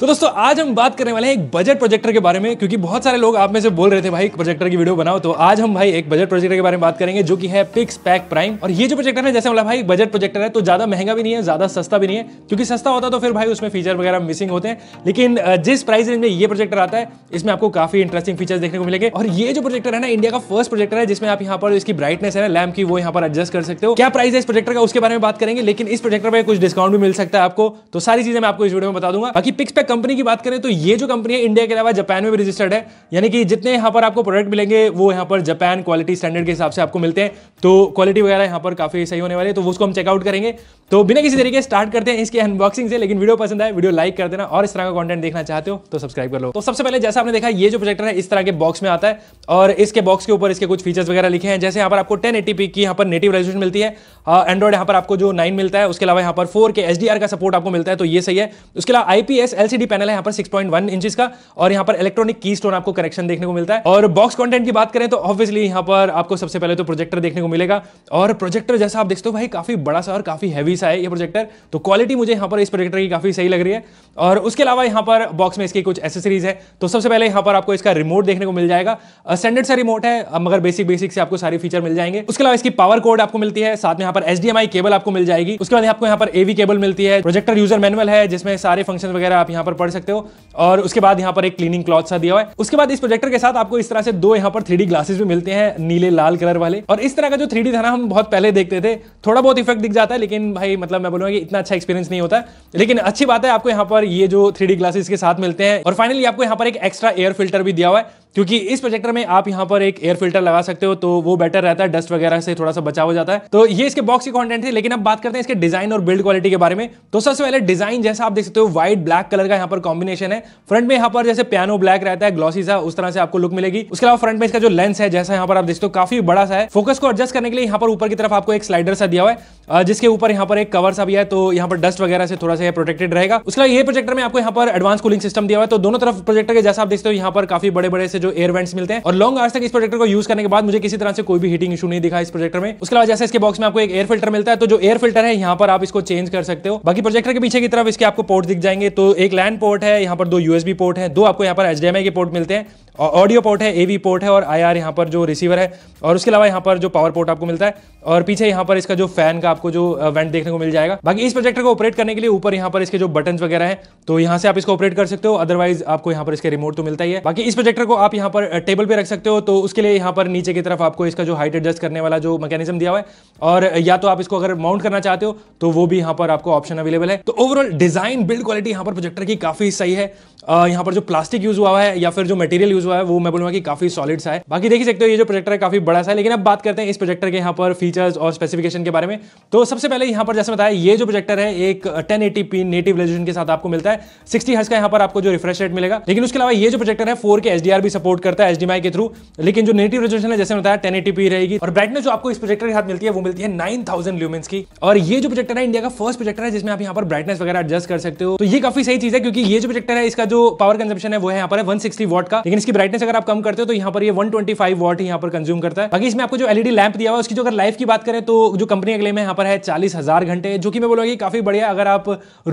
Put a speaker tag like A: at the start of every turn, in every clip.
A: तो दोस्तों आज हम बात करने वाले हैं एक बजट प्रोजेक्टर के बारे में क्योंकि बहुत सारे लोग आप में से बोल रहे थे भाई प्रोजेक्टर की वीडियो बनाओ तो आज हम भाई एक बजट प्रोजेक्टर के बारे में बात करेंगे जो कि है पिक्स पैक प्राइम और ये जो प्रोजेक्टर है जैसे बोला भाई बजट प्रोजेक्टर है तो ज्यादा महंगा भी नहीं है ज्यादा सस्ता भी नहीं है क्योंकि सस्ता होता तो फिर भाई उसमें फीचर वगैरह मिसिंग होते हैं लेकिन जिस प्राइस रेंज में ये प्रोजेक्टर आता है इसमें आपको काफी इंटरेस्टिंग फीचर्स देखने को मिलेंगे और ये जो प्रोजेक्टर है ना इंडिया का फर्स्ट प्रोजेक्टर है जिसमें आप यहाँ पर इसकी ब्राइटनेस है लैम्प की वो यहाँ पर एडजस्ट कर सकते हो क्या प्राइस है इस प्रोजेक्टर का उसके बारे में बात करेंगे लेकिन इस प्रोजेक्टर पर कुछ डिस्काउंट भी मिल सकता है आपको तो सारी चीजें मैं आपको इस वीडियो में बता दूंगा बाकी पिक्स पैक कंपनी की बात करें तो ये जो कंपनी है इंडिया के अलावा जापान में भी रजिस्टर्ड है यानी कि जितने यहाँ पर आपको प्रोडक्ट मिलेंगे वो यहाँ पर जापान क्वालिटी स्टैंडर्ड के हिसाब से आपको मिलते हैं तो क्वालिटी वगैरह यहाँ पर काफी सही होने वाले तो उसको हम चेकआउट करेंगे तो बिना किसी तरीके स्टार्ट करते हैं इसके अनबॉक्सिंग से लेकिन वीडियो पसंद आए वीडियो लाइक कर देना और इस तरह का कॉन्टेंट देखना चाहते हो तो सब्सक्राइब कर लो तो सबसे पहले जैसा आपने देखा ये जो प्रोजेक्टर है इस तरह के बॉक्स में आता है और इसके बॉक्स के ऊपर इसके कुछ फीचर्स वगैरह लिखे हैं जैसे यहाँ पर आपको टेन की यहाँ पर नेटिव रेजोल्यूशन मिलती है एंड्रॉइड यहाँ पर आपको जो नाइन मिलता है उसके अलावा यहाँ पर फोर के एच का सपोर्ट आपको मिलता है तो ये सही है उसके अलावा आईपीएस एलसी एलसीडी पैनल है यहाँ पर 6.1 इंच का और यहाँ पर इलेक्ट्रॉनिक की स्टोन आपको कनेक्शन देखने को मिलता है और बॉक्स कंटेंट की बात करें तो ऑब्वियसली यहाँ पर आपको सबसे पहले तो प्रोजेक्टर देखने को मिलेगा और प्रोजेक्टर जैसा आप देखते हो भाई काफी बड़ा सा और काफी हैवी सा है ये प्रोजेक्टर तो क्वालिटी मुझे यहाँ पर इस प्रोजेक्टर की काफी सही लग रही है और उसके अलावा यहाँ पर बॉक्स में इसकी कुछ एसेसरीज है तो सबसे पहले यहाँ पर आपको इसका रिमोट देखने को मिल जाएगा स्टैंडर्ड सा रिमोट है मगर बेसिक बेसिक से आपको सारे फीचर मिल जाएंगे उसके अलावा इसकी पावर कोड आपको मिलती है साथ में यहाँ पर एच केबल आपको मिल जाएगी उसके बाद आपको यहाँ पर एवी केबल मिलती है प्रोजेक्टर यूजर मैनुअल है जिसमें सारे फंक्शन वगैरह आप यहाँ पर पढ़ सकते हो और उसके बाद यहाँ पर एक क्लीनिंग क्लॉथ सा दिया हुआ है उसके बाद इस प्रोजेक्टर के साथ आपको इस तरह से दो यहाँ पर थ्री ग्लासेस भी मिलते हैं नीले लाल कलर वाले और इस तरह का जो थ्री था ना हम बहुत पहले देखते थे थोड़ा बहुत इफेक्ट दिख जाता है लेकिन भाई मतलब मैं बोलूँगा कि इतना अच्छा एक्सपीरियंस नहीं होता लेकिन अच्छी बात है आपको यहाँ पर ये जो थ्री ग्लासेस के साथ मिलते हैं और फाइनली आपको यहाँ पर एक एक्स्ट्रा एयर फिल्टर भी दिया हुआ है क्योंकि इस प्रोजेक्टर में आप यहाँ पर एक एयर फिल्टर लगा सकते हो तो वो बेटर रहता है डस्ट वगैरह से थोड़ा सा बचाव हो जाता है तो ये इसके बॉक्स की कॉन्टेंट थी लेकिन अब बात करते हैं इसके डिजाइन और बिल्ड क्वालिटी के बारे में तो सबसे पहले डिजाइन जैसा आप देख सकते हो व्हाइट ब्लैक कलर का यहाँ पर कॉम्बिनेशन है फ्रंट में यहाँ पर जैसे पियानो ब्लैक रहता है ग्लॉसी सा उस तरह से आपको लुक मिलेगी उसके अलावा फ्रंट में इसका जो लेंस है जैसा यहाँ पर आप देखते हो काफी बड़ा सा है फोकस को एडजस्ट करने के लिए यहाँ पर ऊपर की तरफ आपको एक स्लाइडर सा दिया हुआ है जिसके ऊपर यहाँ पर एक कवर सा भी है तो यहाँ पर डस्ट वगैरह से थोड़ा सा प्रोटेक्टेड रहेगा उसके अलावा ये प्रोजेक्टर में आपको यहाँ पर एडवांस कूलिंग सिस्टम दिया हुआ है तो दोनों तरफ प्रोजेक्टर के जैसा आप देखते हो यहाँ पर काफी बड़े बड़े से जो एयर वेंट्स मिलते हैं और लॉन्ग आर्स तक इस प्रोजेक्टर को यूज करने के बाद मुझे किसी तरह से कोई भी हीटिंग इशू नहीं दिखा इस प्रोजेक्टर में उसके अलावा जैसे इसके बॉक्स में आपको एक एयर फिल्टर मिलता है तो जो एयर फिल्टर है यहाँ पर आप इसको चेंज कर सकते हो बाकी प्रोजेक्टर के पीछे की तरफ इसके आपको पोर्ट दिख जाएंगे तो एक लैंड पोर्ट है यहाँ पर दो यूएसबी पोर्ट है दो आपको यहाँ पर एच के पोर्ट मिलते हैं और ऑडियो पोर्ट है एवी पोर्ट है और आई आर यहाँ पर जो रिसीवर है और उसके अलावा यहाँ पर जो पावर पोर्ट आपको मिलता है और पीछे यहाँ पर इसका जो फैन का आपको जो वेंट देखने को मिल जाएगा बाकी इस प्रोजेक्टर को ऑपरेट करने के लिए ऊपर यहाँ पर इसके जो बटन वगैरह हैं तो यहाँ से आप इसको ऑपरेट कर सकते हो अदरवाइज आपको यहाँ पर इसके रिमोट तो मिलता ही है बाकी इस प्रोजेक्टर को आप आप यहाँ पर टेबल पे रख सकते हो तो उसके लिए यहाँ पर नीचे की तरफ आपको इसका जो हाइट एडजस्ट करने वाला जो मैकेनिज्म दिया हुआ है और या तो आप इसको अगर माउंट करना चाहते हो तो वो भी यहाँ पर आपको ऑप्शन अवेलेबल है तो ओवरऑल डिजाइन बिल्ड क्वालिटी यहाँ पर प्रोजेक्टर की काफी सही है यहाँ पर जो प्लास्टिक यूज हुआ है या फिर जो मटेरियल यूज हुआ है वो मैं बोलूंगा कि काफी सॉलिड सा है बाकी देख सकते हो ये जो प्रोजेक्टर है काफी बड़ा सा है लेकिन अब बात करते हैं इस प्रोजेक्टर के यहाँ पर फीचर्स और स्पेसिफिकेशन के बारे में तो सबसे पहले यहाँ पर जैसे बताया ये जो प्रोजेक्टर है एक ten eighty p native resolution के साथ आपको मिलता है सिक्सटी हर्ज का यहाँ पर आपको जो रिफ्रेश रेट मिलेगा लेकिन उसके अलावा ये जो प्रोजेक्टर है फोर के एच भी सपोर्ट करता है एच के थ्रू लेकिन जो नेटिव रेजोल्यूशन है जैसे बताया टेन एटीपी रहेगी और ब्राइटनेस जो आपको इस प्रोजेक्टर के साथ मिलती है वो मिलती है नाइन थाउजेंड ल्यूमेंस की और ये जो प्रोजेक्टर है इंडिया का फर्स्ट प्रोजेक्टर है जिसमें आप यहाँ पर ब्राइटनेस वगैरह एडजस्ट कर सकते हो तो ये काफी सही चीज है क्योंकि ये जो प्रोजेक्टर है इसका जो पावर कंजप्शन है वो है यहाँ पर वन सिक्सटी वॉट का लेकिन इसकी ब्राइटनेस अगर आप कम करते हो तो यहाँ पर वन ट्वेंटी फाइव वॉट यहाँ पर कंज्यूम करता है बाकी इसमें आपको जो एलईडी लैंप e दिया हुआ उसकी जो अगर लाइफ की बात करें तो जो कंपनी अगले में यहाँ पर है चालीस हजार घंटे जो कि मैं बोलूँगा काफी बढ़िया अगर आप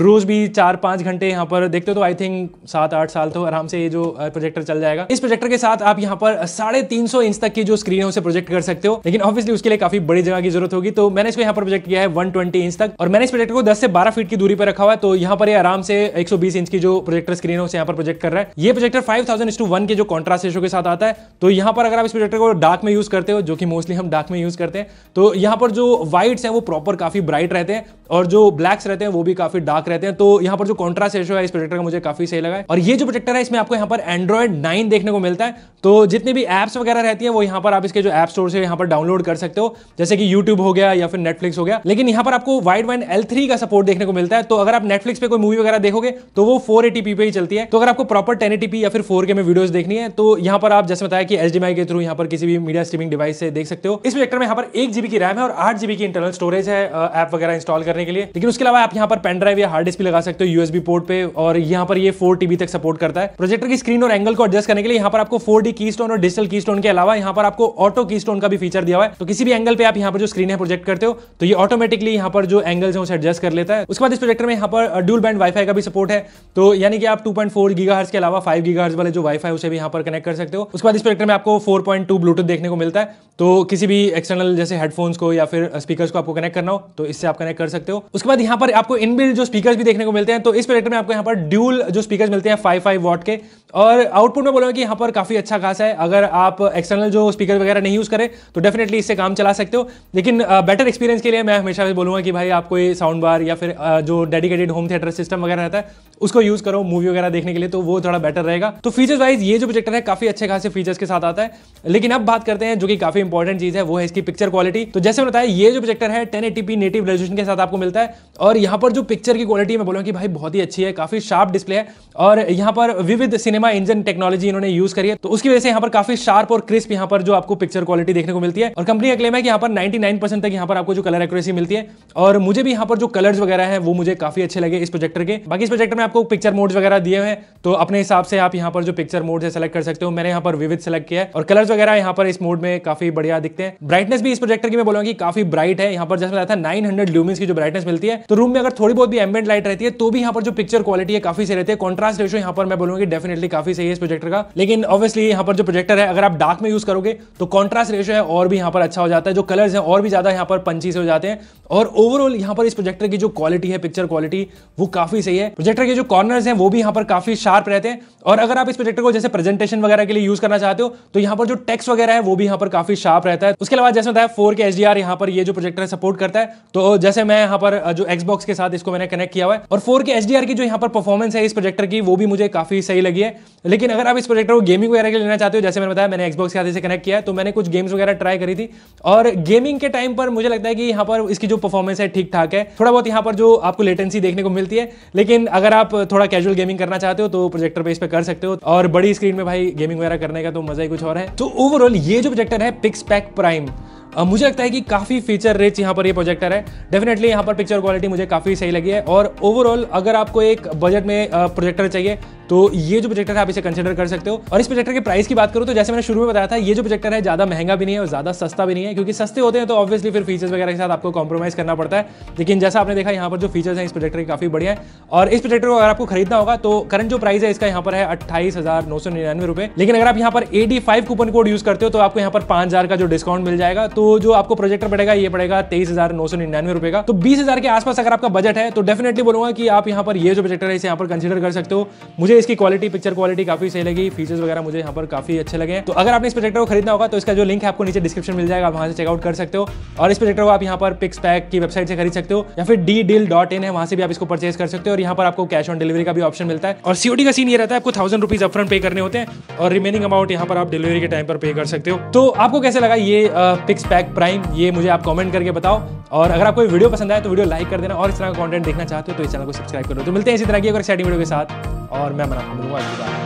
A: रोज भी चार पांच घंटे यहाँ पर देखते हो तो आई थिंक सात आठ साल तो आराम से ये जो प्रोजेक्टर चल जाएगा इस प्रोजेक्ट प्रोजेक्टर के साथ आप यहाँ पर साढ़े तीन सौ इंच तक की जो स्क्रीन है उसे प्रोजेक्ट कर सकते हो लेकिन ऑब्वियसली उसके लिए काफी बड़ी जगह की जरूरत होगी तो मैंने इसको यहाँ पर प्रोजेक्ट किया है वन इंच तक और मैंने इस प्रोजेक्टर को दस से बारह फीट की दूरी पर रखा हुआ है तो यहाँ पर आराम से एक इंच की जो प्रोजेक्टर स्क्रीन है उसे यहाँ पर प्रोजेक्ट कर रहा है ये प्रोजेक्टर फाइव थाउजेंड वन के जो कॉन्ट्रास्ट रेशो के साथ आता है तो यहाँ पर अगर आप इस प्रोजेक्टर को डार्क में यूज करते हो जो कि मोस्टली हम डार्क में यूज करते हैं तो यहाँ पर जो व्हाइट्स है वो प्रॉपर काफी ब्राइट रहते हैं और जो ब्लैक्स रहते हैं वो भी काफी डार्क रहते हैं तो यहाँ पर जो कॉन्ट्रास्ट रेशो है इस प्रोजेक्टर का मुझे काफी सही लगा है और ये जो प्रोजेक्टर है इसमें आपको यहाँ पर एंड्रॉइड नाइन देखने को मिलता है तो जितनी भी ऐप्स वगैरह रहती है वो यहाँ पर आप इसके जो ऐप स्टोर से यहाँ पर डाउनलोड कर सकते हो जैसे कि यूट्यूब हो गया या फिर नेटफ्लिक्स हो गया लेकिन यहाँ पर आपको वाइड वाइन एल का सपोर्ट देखने को मिलता है तो अगर आप नेटफ्लिक्स पे कोई मूवी वगैरह देखोगे तो वो फोर पे ही चलती है तो अगर आपको प्रॉपर टेन या फिर फोर में वीडियोज देखनी है तो यहाँ पर आप जैसे बताया कि एच के थ्रू यहाँ पर किसी भी मीडिया स्ट्रीमिंग डिवाइस से देख सकते हो इस प्रोजेक्टर में यहाँ पर एक जीबी की रैम है और आठ जीबी की इंटरनल स्टोरेज है ऐप वगैरह इंस्टॉल करने के लिए लेकिन उसके अलावा आप यहाँ पर पेन ड्राइव या हार्ड डिस्क भी लगा सकते हो यूएसबी पोर्ट पे और यहाँ पर ये फोर टीबी तक सपोर्ट करता है प्रोजेक्टर की स्क्रीन और एंगल को एडजस्ट करने के लिए यहाँ पर आपको फोर डी की और डिजिटल की के अलावा यहाँ पर आपको ऑटो की का भी फीचर दिया हुआ है तो किसी भी एंगल पे आप यहाँ पर जो स्क्रीन है प्रोजेक्ट करते हो तो ये ऑटोमेटिकली यहाँ पर जो एंगल है उसे एडजस्ट कर लेता है उसके बाद इस प्रोजेक्टर में यहाँ पर ड्यूल बैंड वाईफाई का भी सपोर्ट है तो यानी कि आप टू पॉइंट के अलावा फाइव गीगा वाले जो वाईफाई उसे भी यहाँ पर कनेक्ट कर सकते हो उसके बाद इस प्रोजेक्टर में आपको फोर ब्लूटूथ देखने को मिलता है तो किसी भी एक्सटर्नल जैसे हेडफोन्स को या फिर स्पीकर को आपको कनेक्ट करना हो तो इससे आप कनेक्ट कर सकते हो उसके बाद यहाँ पर आपको इनबिल्ड जो स्पीकर भी देखने को मिलते हैं तो इस प्रोजेक्टर में आपको यहाँ पर ड्यूल जो स्पीकर मिलते हैं फाइव फाइव वॉट के और आउटपुट में बोलो कि यहाँ पर पर काफ़ी अच्छा खासा है अगर आप एक्सटर्नल जो स्पीकर वगैरह नहीं यूज़ करें तो डेफिनेटली इससे काम चला सकते हो लेकिन बेटर एक्सपीरियंस के लिए मैं हमेशा बोलूंगा कि भाई आपको साउंड बार या फिर जो डेडिकेटेड होम थिएटर सिस्टम वगैरह रहता है उसको यूज़ करो मूवी वगैरह देखने के लिए तो वो थोड़ा बेटर रहेगा तो फीचर्स वाइज ये जो प्रोजेक्टर है काफ़ी अच्छे खासे फीचर्स के साथ आता है लेकिन अब बात करते हैं जो कि काफ़ी इंपॉर्टेंट चीज़ है वो है इसकी पिक्चर क्वालिटी तो जैसे बताया ये जो प्रोजेक्टर है टेन नेटिव रेजोल्यूशन के साथ आपको मिलता है और यहाँ पर जो पिक्चर की क्वालिटी मैं बोलूँगा कि भाई बहुत ही अच्छी है काफ़ी शार्प डिस्प्ले है और यहाँ पर विविध सिनेमा इंजन टेक्नोलॉजी इन्होंने यूज़ करिए तो उसकी वजह से यहाँ पर काफी शार्प और क्रिस्प यहाँ पर जो आपको पिक्चर क्वालिटी देखने को मिलती है और कंपनी का क्लेम है कि यहाँ पर 99% तक यहाँ पर आपको जो कलर एक्यूरेसी मिलती है और मुझे भी यहाँ पर जो कलर्स वगैरह है वो मुझे काफी अच्छे लगे इस प्रोजेक्टर के बाकी इस प्रोजेक्टर में आपको पिक्चर मोड वगैरह दिए हुए हैं तो अपने हिसाब से आप यहाँ पर जो पिक्चर मोड है सेलेक्ट कर सकते हो मैंने यहाँ पर विविध सेलेक्ट किया है और कलर्स वगैरह यहाँ पर इस मोड में काफी बढ़िया दिखते हैं ब्राइटनेस भी इस प्रोजेक्टर की मैं बोलूँगी काफी ब्राइट है यहाँ पर जैसे बताया था नाइन हंड्रेड की जो ब्राइटनेस मिलती है तो रूम में अगर थोड़ी बहुत भी एम्बेंट लाइट रहती है तो भी यहाँ पर जो पिक्चर क्वालिटी है काफी सही रहती है कॉन्ट्रास्ट रेशो यहाँ पर मैं बोलूंगी डेफिनेटली काफी सही है इस प्रोजेक्टर का लेकिन लेकिन ऑब्वियसली यहाँ पर जो प्रोजेक्टर है अगर आप डार्क में यूज करोगे तो कॉन्ट्रास्ट रेशो है और भी यहाँ पर अच्छा हो जाता है जो कलर्स हैं और भी ज्यादा यहाँ पर पंची से हो जाते हैं और ओवरऑल यहाँ पर इस प्रोजेक्टर की जो क्वालिटी है पिक्चर क्वालिटी वो काफी सही है प्रोजेक्टर के जो कॉर्नर्स हैं वो भी यहाँ पर काफी शार्प रहते हैं और अगर आप इस प्रोजेक्टर को जैसे प्रेजेंटेशन वगैरह के लिए यूज करना चाहते हो तो यहाँ पर जो टेक्स वगैरह है वो भी यहाँ पर काफी शार्प रहता है उसके अलावा जैसे बताया फोर के एच यहाँ पर ये जो प्रोजेक्टर है सपोर्ट करता है तो जैसे मैं यहाँ पर जो एक्सबॉक्स के साथ इसको मैंने कनेक्ट किया हुआ है और फोर के एच की जो यहाँ पर परफॉर्मेंस है इस प्रोजेक्टर की वो भी मुझे काफी सही लगी है लेकिन अगर आप इस प्रोजेक्टर को गेमिंग वगैरह के लेना चाहते हो जैसे मैंने बताया मैंने एक्सबॉक्स के आधे से कनेक्ट किया तो मैंने कुछ गेम्स वगैरह ट्राई करी थी और गेमिंग के टाइम पर मुझे लगता है कि यहाँ पर इसकी जो परफॉर्मेंस है ठीक ठाक है थोड़ा बहुत यहाँ पर जो आपको लेटेंसी देखने को मिलती है लेकिन अगर आप थोड़ा कैजुअल गेमिंग करना चाहते हो तो प्रोजेक्टर पे इस पर कर सकते हो और बड़ी स्क्रीन में भाई गेमिंग वगैरह करने का तो मजा ही कुछ और है तो ओवरऑल ये जो प्रोजेक्टर है पिक्स पैक प्राइम मुझे लगता है कि काफ़ी फीचर रिच यहाँ पर ये प्रोजेक्टर है डेफिनेटली यहाँ पर पिक्चर क्वालिटी मुझे काफ़ी सही लगी है और ओवरऑल अगर आपको एक बजट में प्रोजेक्टर चाहिए तो ये जो प्रोजेक्टर है आप इसे कंसिडर कर सकते हो और इस प्रोजेक्टर के प्राइस की बात करूँ तो जैसे मैंने शुरू में बताया था ये जो प्रोजेक्टर है ज़्यादा महंगा भी नहीं है और ज़्यादा सस्ता भी नहीं है क्योंकि सस्ते होते हैं तो ऑब्वियसली फिर फीचर्स वगैरह के साथ आपको कॉम्प्रोमाइज करना पड़ता है लेकिन जैसा आपने देखा यहाँ पर जो फीचर्स हैं इस प्रोजेक्टर के काफ़ी बढ़िया है और इस प्रोजेक्टर को अगर आपको खरीदना होगा तो करंट जो प्राइस है इसका यहाँ पर है अट्ठाईस हज़ार नौ सौ निन्यानवे रुपये लेकिन अगर आप यहाँ पर eighty five coupon code use करते हो तो आपको यहाँ पर पांच हज़ार का जो डिस्काउंट मिल जाएगा तो जो आपको प्रोजेक्टर पड़ेगा ये पड़ेगा तेईस हजार नौ सौ निन्यानवे रुपए का तो बीस हजार के आसपास अगर आपका बजट है तो डेफिनेटली बोलूंगा कि आप यहाँ पर ये जो प्रोजेक्टर है इसे यहाँ पर कंसिडर कर सकते हो मुझे इसकी क्वालिटी पिक्चर क्वालिटी काफी सही लगी फीचर्स वगैरह मुझे यहाँ पर काफी अच्छे लगे तो अगर आपने इस प्रोजेक्टर को खरीदना होगा तो इसका जो लिंक है आपको नीचे डिस्क्रिप्शन मिल जाएगा आप से चेकआउट कर सकते हो और इस प्रोजेक्टर को आप यहाँ पर पिक्स पैक की वेबसाइट से खरीद सकते हो या फिर डी डील डॉट इन है वहां से भी आप इसको परचेज कर सकते हो और यहाँ पर आपको कैश ऑन डिलीवरी का भी ऑप्शन मिलता है और सीओडी का सीन ये रहता है आपको थाउजेंड रुपीज अपफ्रंट पे करने होते हैं और रिमेनिंग अमाउंट यहाँ पर आप डिलीवरी के टाइम पर पे कर सकते हो तो आपको कैसे लगा ये पिक्स पैक टैग प्राइम ये मुझे आप कमेंट करके बताओ और अगर आपको वीडियो पसंद आए तो वीडियो लाइक कर देना और इस तरह का कंटेंट देखना चाहते हो तो इस चैनल को सब्सक्राइब करो तो मिलते हैं इसी तरह की एक एक्साइटिंग वीडियो के साथ और मैं मन आपको मिलूंगा अगली बार